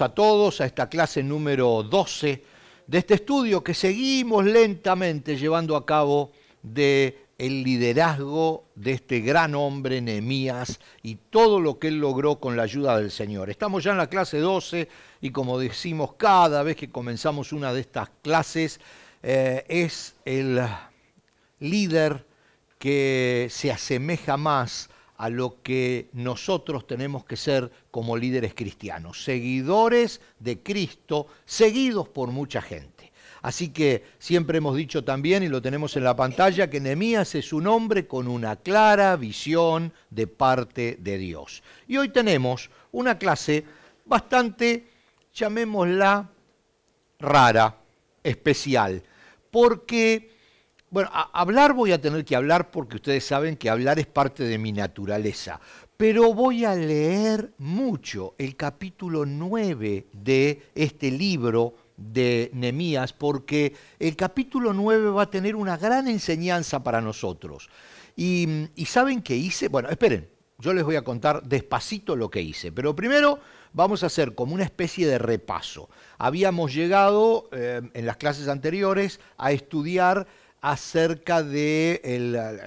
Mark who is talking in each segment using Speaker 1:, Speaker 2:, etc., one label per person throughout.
Speaker 1: a todos a esta clase número 12 de este estudio que seguimos lentamente llevando a cabo de el liderazgo de este gran hombre Nehemías y todo lo que él logró con la ayuda del Señor. Estamos ya en la clase 12 y como decimos cada vez que comenzamos una de estas clases eh, es el líder que se asemeja más a lo que nosotros tenemos que ser como líderes cristianos, seguidores de Cristo, seguidos por mucha gente. Así que siempre hemos dicho también, y lo tenemos en la pantalla, que Nehemías es un hombre con una clara visión de parte de Dios. Y hoy tenemos una clase bastante, llamémosla, rara, especial, porque bueno, hablar voy a tener que hablar porque ustedes saben que hablar es parte de mi naturaleza, pero voy a leer mucho el capítulo 9 de este libro de Nemías porque el capítulo 9 va a tener una gran enseñanza para nosotros. Y, ¿saben qué hice? Bueno, esperen, yo les voy a contar despacito lo que hice, pero primero vamos a hacer como una especie de repaso. Habíamos llegado eh, en las clases anteriores a estudiar acerca de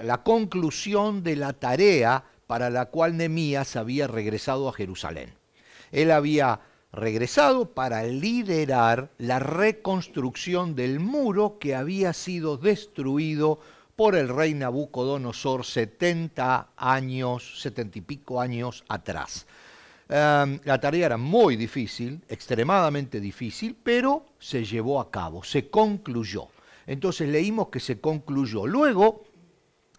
Speaker 1: la conclusión de la tarea para la cual Nemías había regresado a Jerusalén. Él había regresado para liderar la reconstrucción del muro que había sido destruido por el rey Nabucodonosor 70 años, 70 y pico años atrás. Em, la tarea era muy difícil, extremadamente difícil, pero se llevó a cabo, se concluyó. Entonces leímos que se concluyó. Luego,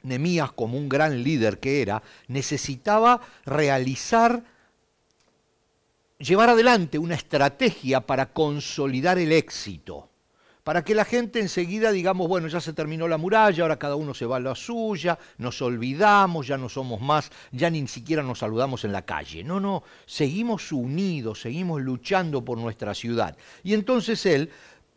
Speaker 1: Nemías, como un gran líder que era, necesitaba realizar, llevar adelante una estrategia para consolidar el éxito, para que la gente enseguida digamos, bueno, ya se terminó la muralla, ahora cada uno se va a la suya, nos olvidamos, ya no somos más, ya ni siquiera nos saludamos en la calle. No, no, seguimos unidos, seguimos luchando por nuestra ciudad. Y entonces él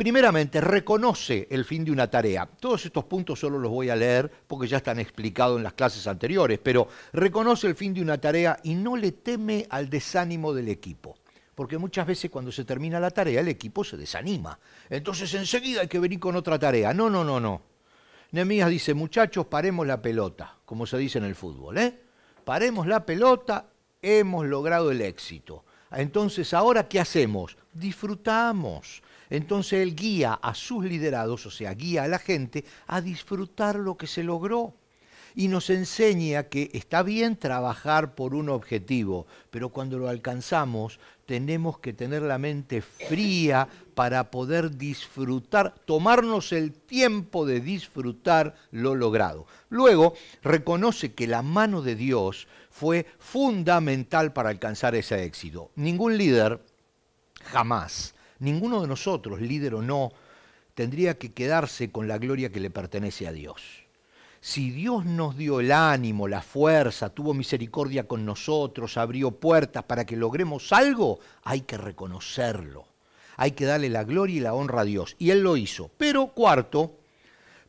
Speaker 1: Primeramente, reconoce el fin de una tarea. Todos estos puntos solo los voy a leer porque ya están explicados en las clases anteriores, pero reconoce el fin de una tarea y no le teme al desánimo del equipo. Porque muchas veces cuando se termina la tarea el equipo se desanima. Entonces enseguida hay que venir con otra tarea. No, no, no, no. Nemías dice, muchachos, paremos la pelota, como se dice en el fútbol. ¿eh? Paremos la pelota, hemos logrado el éxito. Entonces, ¿ahora qué hacemos? Disfrutamos entonces él guía a sus liderados, o sea, guía a la gente a disfrutar lo que se logró. Y nos enseña que está bien trabajar por un objetivo, pero cuando lo alcanzamos tenemos que tener la mente fría para poder disfrutar, tomarnos el tiempo de disfrutar lo logrado. Luego, reconoce que la mano de Dios fue fundamental para alcanzar ese éxito. Ningún líder jamás Ninguno de nosotros, líder o no, tendría que quedarse con la gloria que le pertenece a Dios. Si Dios nos dio el ánimo, la fuerza, tuvo misericordia con nosotros, abrió puertas para que logremos algo, hay que reconocerlo. Hay que darle la gloria y la honra a Dios. Y Él lo hizo. Pero cuarto,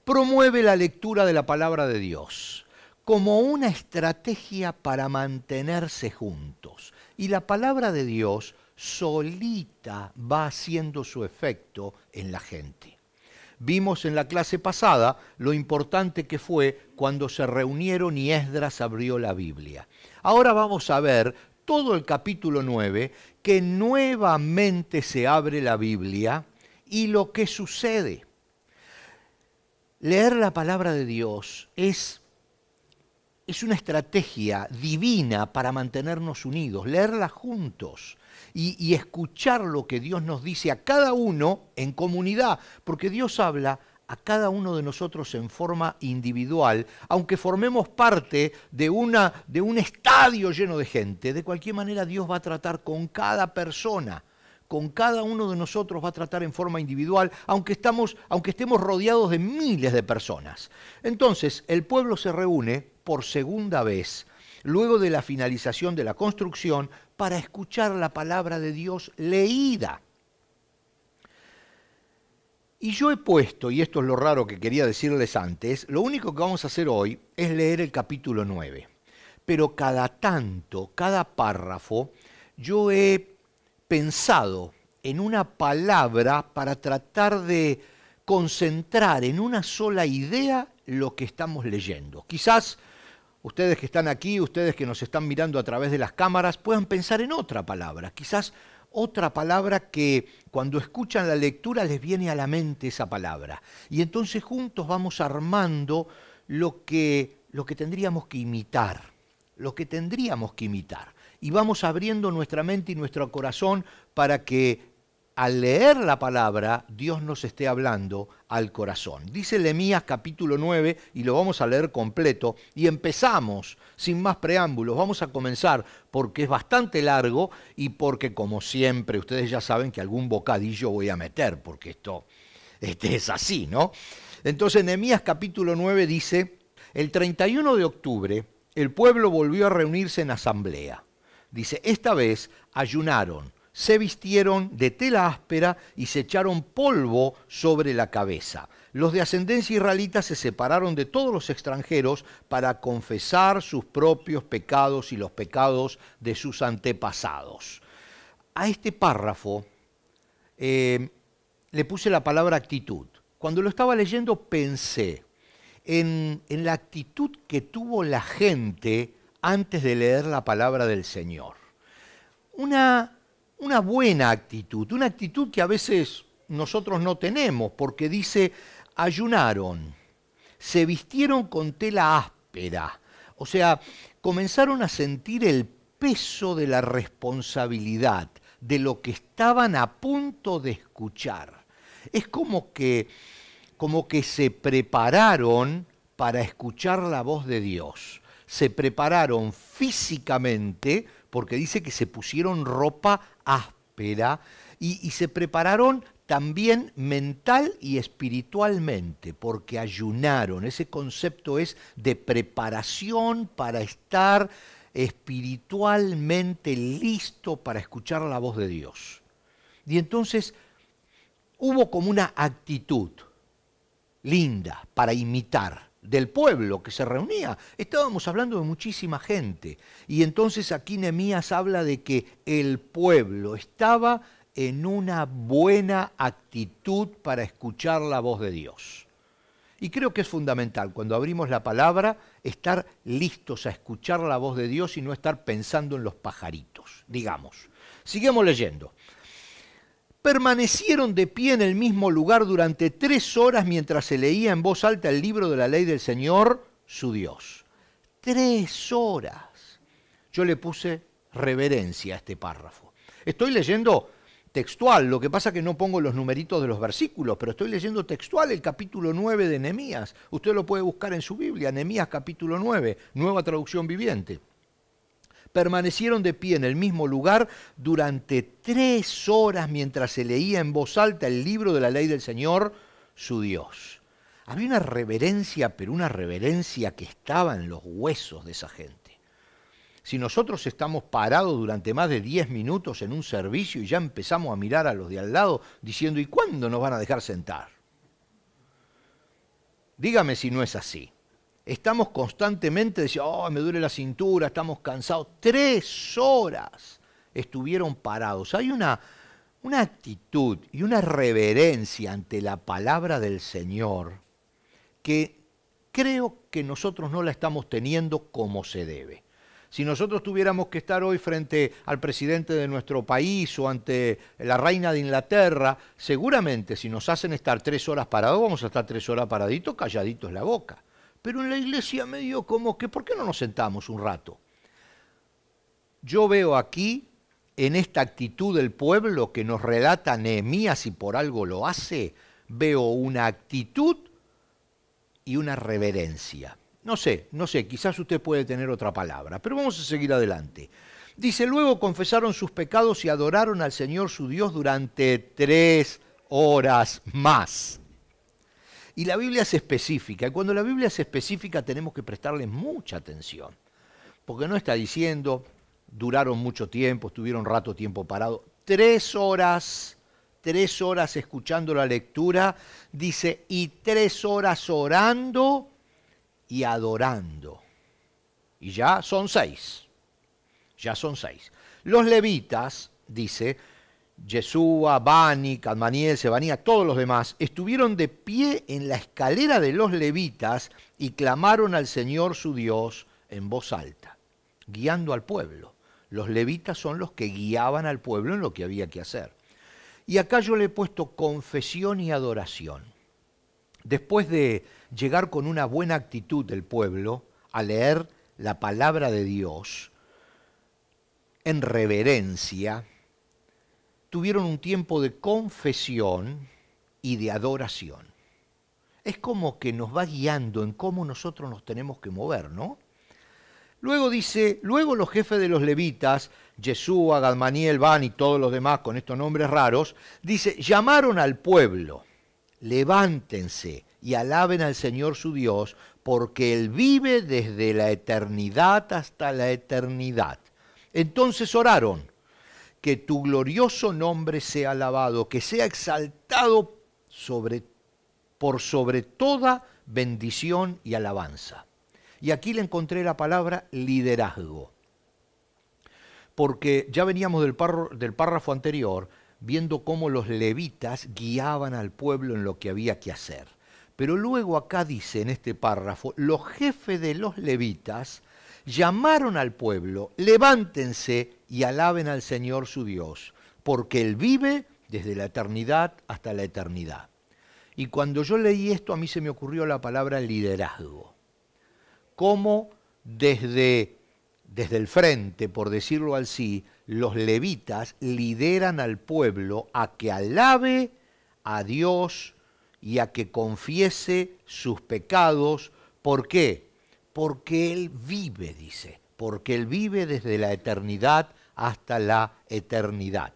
Speaker 1: promueve la lectura de la palabra de Dios como una estrategia para mantenerse juntos. Y la palabra de Dios solita va haciendo su efecto en la gente. Vimos en la clase pasada lo importante que fue cuando se reunieron y Esdras abrió la Biblia. Ahora vamos a ver todo el capítulo 9 que nuevamente se abre la Biblia y lo que sucede. Leer la palabra de Dios es es una estrategia divina para mantenernos unidos, leerla juntos y, escuchar lo que Dios nos dice a cada uno en comunidad, porque Dios habla a cada uno de nosotros en forma individual, aunque formemos parte de, una, de un estadio lleno de gente, de cualquier manera Dios va a tratar con cada persona con cada uno de nosotros va a tratar en forma individual, aunque, estamos, aunque estemos rodeados de miles de personas. Entonces, el pueblo se reúne por segunda vez, luego de la finalización de la construcción, para escuchar la palabra de Dios leída. Y yo he puesto, y esto es lo raro que quería decirles antes, lo único que vamos a hacer hoy es leer el capítulo 9. Pero cada tanto, cada párrafo, yo he pensado en una palabra para tratar de concentrar en una sola idea lo que estamos leyendo. Quizás ustedes que están aquí, ustedes que nos están mirando a través de las cámaras, puedan pensar en otra palabra, quizás otra palabra que cuando escuchan la lectura les viene a la mente esa palabra. Y entonces juntos vamos armando lo que, lo que tendríamos que imitar, lo que tendríamos que imitar y vamos abriendo nuestra mente y nuestro corazón para que al leer la palabra Dios nos esté hablando al corazón. Dice Lemías capítulo 9 y lo vamos a leer completo y empezamos sin más preámbulos. Vamos a comenzar porque es bastante largo y porque como siempre ustedes ya saben que algún bocadillo voy a meter porque esto este es así, ¿no? Entonces Lemías capítulo 9 dice, el 31 de octubre el pueblo volvió a reunirse en asamblea. Dice, esta vez ayunaron, se vistieron de tela áspera y se echaron polvo sobre la cabeza. Los de ascendencia israelita se separaron de todos los extranjeros para confesar sus propios pecados y los pecados de sus antepasados. A este párrafo eh, le puse la palabra actitud. Cuando lo estaba leyendo pensé en, en la actitud que tuvo la gente antes de leer la palabra del Señor. Una, una buena actitud, una actitud que a veces nosotros no tenemos, porque dice, ayunaron, se vistieron con tela áspera, o sea, comenzaron a sentir el peso de la responsabilidad, de lo que estaban a punto de escuchar. Es como que, como que se prepararon para escuchar la voz de Dios se prepararon físicamente, porque dice que se pusieron ropa áspera, y, se prepararon también mental y espiritualmente, porque ayunaron. Ese concepto es de preparación para estar espiritualmente listo para escuchar la voz de Dios. Y entonces hubo como una actitud linda para imitar del pueblo que se reunía. Estábamos hablando de muchísima gente. Y entonces aquí Nemías habla de que el pueblo estaba en una buena actitud para escuchar la voz de Dios. Y creo que es fundamental cuando abrimos la palabra estar listos a escuchar la voz de Dios y no estar pensando en los pajaritos, digamos. Sigamos leyendo permanecieron de pie en el mismo lugar durante tres horas mientras se leía en voz alta el libro de la ley del Señor, su Dios. Tres horas. Yo le puse reverencia a este párrafo. Estoy leyendo textual, lo que pasa que no pongo los numeritos de los versículos, pero estoy leyendo textual el capítulo 9 de Nehemías. Usted lo puede buscar en su Biblia, Nehemías capítulo 9, nueva traducción viviente permanecieron de pie en el mismo lugar durante tres horas mientras se leía en voz alta el libro de la ley del Señor, su Dios. Había una reverencia, pero una reverencia que estaba en los huesos de esa gente. Si nosotros estamos parados durante más de diez minutos en un servicio y ya empezamos a mirar a los de al lado diciendo, ¿y cuándo nos van a dejar sentar? Dígame si no es así. Estamos constantemente diciendo, me duele la cintura, estamos cansados. Tres horas estuvieron parados. Hay una, una actitud y una reverencia ante la palabra del Señor que creo que nosotros no la estamos teniendo como se debe. Si nosotros tuviéramos que estar hoy frente al presidente de nuestro país o ante la reina de Inglaterra, seguramente si nos hacen estar tres horas parados, vamos a estar tres horas paraditos, calladitos la boca pero en la iglesia medio como que, ¿por qué no nos sentamos un rato? Yo veo aquí, en esta actitud del pueblo que nos relata Nehemías y por algo lo hace, veo una actitud y una reverencia. No sé, no sé, quizás usted puede tener otra palabra, pero vamos a seguir adelante. Dice, luego confesaron sus pecados y adoraron al Señor su Dios durante tres horas más. Y la Biblia es específica. Y cuando la Biblia es específica tenemos que prestarle mucha atención. Porque no está diciendo, duraron mucho tiempo, estuvieron rato tiempo parado. Tres horas, tres horas escuchando la lectura, dice, y tres horas orando y adorando. Y ya son seis. Ya son seis. Los levitas, dice, Yeshua, Bani, Cadmaniel, Sebanía, todos los demás, estuvieron de pie en la escalera de los levitas y clamaron al Señor su Dios en voz alta, guiando al pueblo. Los levitas son los que guiaban al pueblo en lo que había que hacer. Y acá yo le he puesto confesión y adoración. Después de llegar con una buena actitud del pueblo a leer la palabra de Dios, en reverencia, tuvieron un tiempo de confesión y de adoración. Es como que nos va guiando en cómo nosotros nos tenemos que mover, ¿no? Luego dice, luego los jefes de los levitas, Yeshua, Gadmaniel, Van y todos los demás con estos nombres raros, dice, llamaron al pueblo, levántense y alaben al Señor su Dios, porque Él vive desde la eternidad hasta la eternidad. Entonces oraron, que tu glorioso nombre sea alabado, que sea exaltado sobre, por sobre toda bendición y alabanza. Y aquí le encontré la palabra liderazgo, porque ya veníamos del, del párrafo anterior viendo cómo los levitas guiaban al pueblo en lo que había que hacer. Pero luego acá dice en este párrafo, los jefes de los levitas llamaron al pueblo, levántense y alaben al Señor su Dios, porque Él vive desde la eternidad hasta la eternidad. Y cuando yo leí esto a mí se me ocurrió la palabra liderazgo. Cómo desde, desde el frente, por decirlo así, los levitas lideran al pueblo a que alabe a Dios y a que confiese sus pecados. ¿Por qué? porque Él vive, dice, porque Él vive desde la eternidad hasta la eternidad.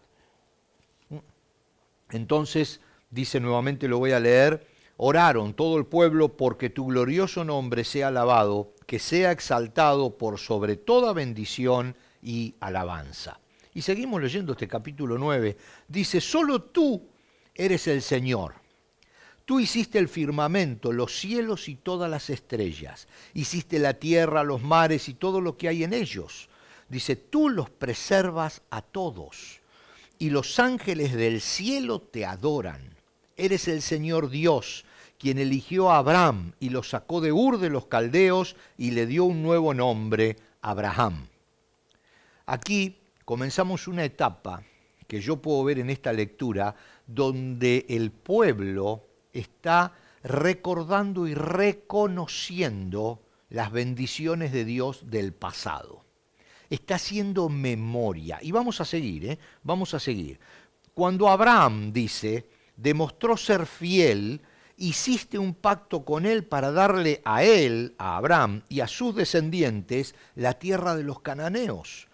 Speaker 1: Entonces, dice nuevamente, lo voy a leer, oraron todo el pueblo porque tu glorioso nombre sea alabado, que sea exaltado por sobre toda bendición y alabanza. Y seguimos leyendo este capítulo 9. Dice, solo tú eres el Señor, Tú hiciste el firmamento, los cielos y todas las estrellas. Hiciste la tierra, los mares y todo lo que hay en ellos. Dice, tú los preservas a todos. Y los ángeles del cielo te adoran. Eres el Señor Dios, quien eligió a Abraham y lo sacó de Ur de los Caldeos y le dio un nuevo nombre, Abraham. Aquí comenzamos una etapa que yo puedo ver en esta lectura, donde el pueblo está recordando y reconociendo las bendiciones de Dios del pasado. Está haciendo memoria. Y vamos a seguir, ¿eh? vamos a seguir. Cuando Abraham dice, demostró ser fiel, hiciste un pacto con él para darle a él, a Abraham y a sus descendientes la tierra de los cananeos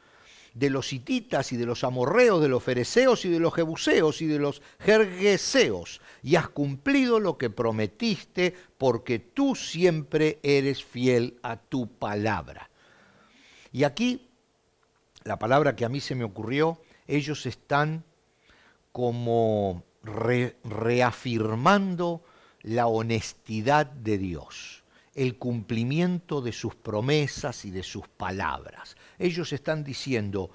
Speaker 1: de los hititas y de los amorreos, de los fereceos y de los jebuseos y de los jergueseos, y has cumplido lo que prometiste, porque tú siempre eres fiel a tu palabra. Y aquí, la palabra que a mí se me ocurrió, ellos están como reafirmando la honestidad de Dios el cumplimiento de sus promesas y de sus palabras. Ellos están diciendo,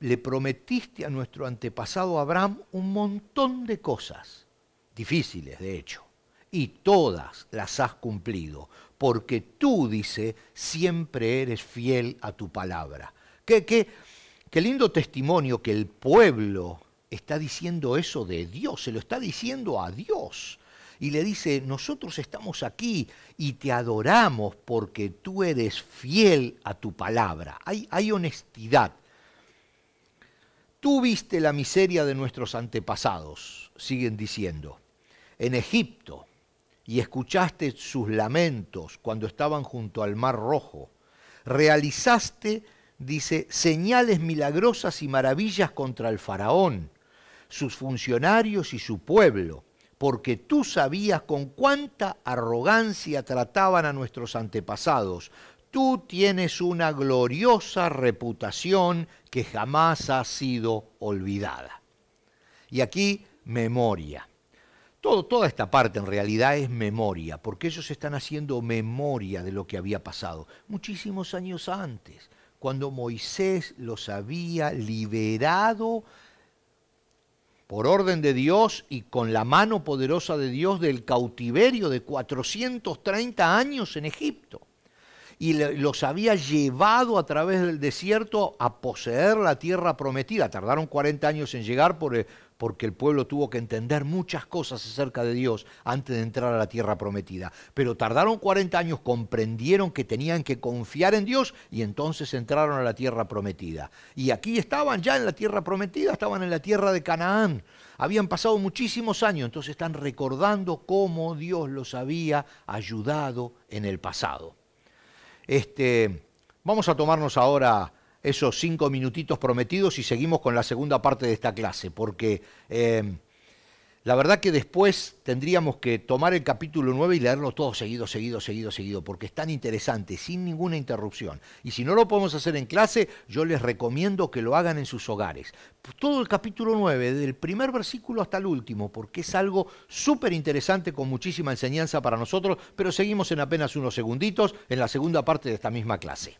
Speaker 1: le prometiste a nuestro antepasado Abraham un montón de cosas, difíciles de hecho, y todas las has cumplido, porque tú, dice, siempre eres fiel a tu palabra. Qué, qué, qué lindo testimonio que el pueblo está diciendo eso de Dios, se lo está diciendo a Dios y le dice, nosotros estamos aquí y te adoramos porque tú eres fiel a tu palabra. Hay, hay honestidad. Tú viste la miseria de nuestros antepasados, siguen diciendo, en Egipto, y escuchaste sus lamentos cuando estaban junto al Mar Rojo. Realizaste, dice, señales milagrosas y maravillas contra el faraón, sus funcionarios y su pueblo porque tú sabías con cuánta arrogancia trataban a nuestros antepasados. Tú tienes una gloriosa reputación que jamás ha sido olvidada. Y aquí, memoria. Todo, toda esta parte en realidad es memoria, porque ellos están haciendo memoria de lo que había pasado muchísimos años antes, cuando Moisés los había liberado por orden de Dios y con la mano poderosa de Dios del cautiverio de 430 años en Egipto y los había llevado a través del desierto a poseer la tierra prometida. Tardaron 40 años en llegar eh, porque el pueblo tuvo que entender muchas cosas acerca de Dios antes de entrar a la tierra prometida. Pero tardaron 40 años, comprendieron que tenían que confiar en Dios y entonces entraron a la tierra prometida. Y aquí estaban ya en la tierra prometida, estaban en la tierra de Canaán. Habían pasado muchísimos años, entonces están recordando cómo Dios los había ayudado en el pasado. Este, vamos a tomarnos ahora esos cinco minutitos prometidos y seguimos con la segunda parte de esta clase, porque eh, la verdad que después tendríamos que tomar el capítulo 9 y leerlo todo seguido, seguido, seguido, seguido, porque es tan interesante, sin ninguna interrupción. Y si no lo podemos hacer en clase, yo les recomiendo que lo hagan en sus hogares. Todo el capítulo 9, del primer versículo hasta el último, porque es algo súper interesante con muchísima enseñanza para nosotros, pero seguimos en apenas unos segunditos en la segunda parte de esta misma clase.